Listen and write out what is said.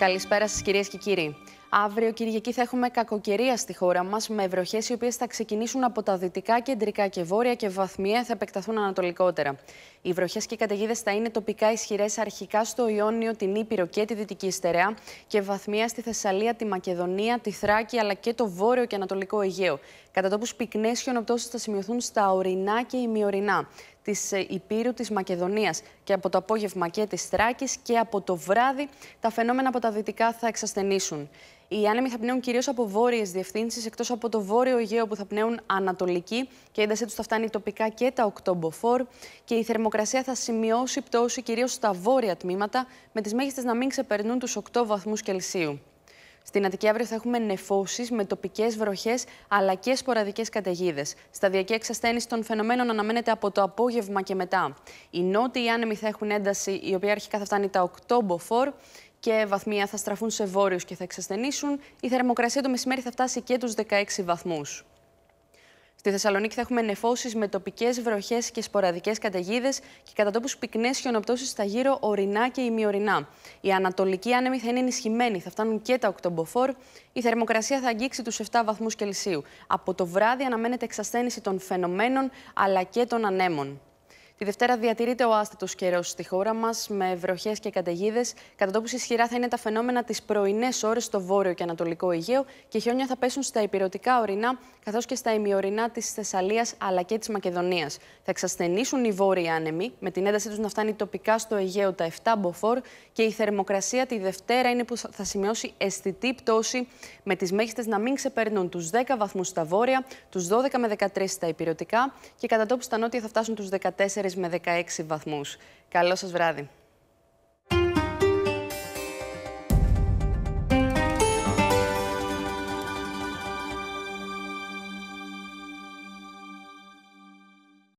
Καλησπέρα σας κυρίες και κύριοι. Αύριο Κυριακή θα έχουμε κακοκαιρία στη χώρα μας, με βροχές οι οποίες θα ξεκινήσουν από τα δυτικά, κεντρικά και βόρεια και βαθμία θα επεκταθούν ανατολικότερα. Οι βροχές και οι καταιγίδες θα είναι τοπικά ισχυρές αρχικά στο Ιόνιο, την Ήπειρο και τη Δυτική Στερεά και βαθμία στη Θεσσαλία, τη Μακεδονία, τη Θράκη αλλά και το βόρειο και ανατολικό Αιγαίο. Κατά τόπους πυκνές χιονοπτώσεις θα σημειωθούν στα ορεινά και ημιορεινά της ε, Υπήρου της Μακεδονίας και από το απόγευμα και της Θράκης και από το βράδυ τα φαινόμενα από τα δυτικά θα εξασθενήσουν. Οι άνεμοι θα πνέουν κυρίως από βόρειες διευθύνσεις, εκτός από το βόρειο Αιγαίο που θα πνέουν ανατολική και η έντασή τους θα φτάνει τοπικά και τα Οκτώμποφόρ. Και η θερμοκρασία θα σημειώσει πτώση κυρίως στα βόρεια τμήματα, με τις μέγιστες να μην ξεπερνούν τους 8 βαθμούς Κελσίου. Στην Αττική αύριο θα έχουμε νεφώσεις με τοπικές βροχές αλλά και σποραδικές καταιγίδες. Σταδιακή εξασθένηση των φαινομένων αναμένεται από το απόγευμα και μετά. Οι νότιοι άνεμοι θα έχουν ένταση, η οποία αρχικά θα φτάνει τα 8 μποφόρ και βαθμία θα στραφούν σε βόρειους και θα εξασθενήσουν. Η θερμοκρασία το μεσημέρι θα φτάσει και τους 16 βαθμούς. Στη Θεσσαλονίκη θα έχουμε νεφώσεις με τοπικές βροχές και σποραδικές καταιγίδες και κατά τόπους πυκνές χιονοπτώσεις στα γύρω ορεινά και ημιορεινά. Η ανατολική άνεμη θα είναι ενισχυμένη, θα φτάνουν και τα οκτωμποφόρ. Η θερμοκρασία θα αγγίξει τους 7 βαθμούς Κελσίου. Από το βράδυ αναμένεται εξασθένηση των φαινομένων αλλά και των ανέμων. Τη Δευτέρα διατηρείται ο άστατος καιρός στη χώρα μας με βροχές και καταιγίδες. Κατά τόπους ισχυρά θα είναι τα φαινόμενα τις πρωινές ώρες στο βόρειο και ανατολικό Αιγαίο και χιόνια θα πέσουν στα υπηρετικά ορεινά καθώς και στα ημιορεινά της Θεσσαλίας αλλά και της Μακεδονίας. Θα εξασθενήσουν οι βόρειοι άνεμοι, με την έντασή τους να φτάνει τοπικά στο Αιγαίο τα 7 μποφόρ και η θερμοκρασία τη Δευτέρα είναι που θα σημειώσει αισθητή πτώση με τις μέγιστες να μην ξεπερνούν τους 10 βαθμούς στα βόρεια, τους 12 με 13 στα υπηρετικά και κατά τόπους στα νότια θα φτάσουν τους 14 με 16 βαθμούς. Καλό σας βράδυ.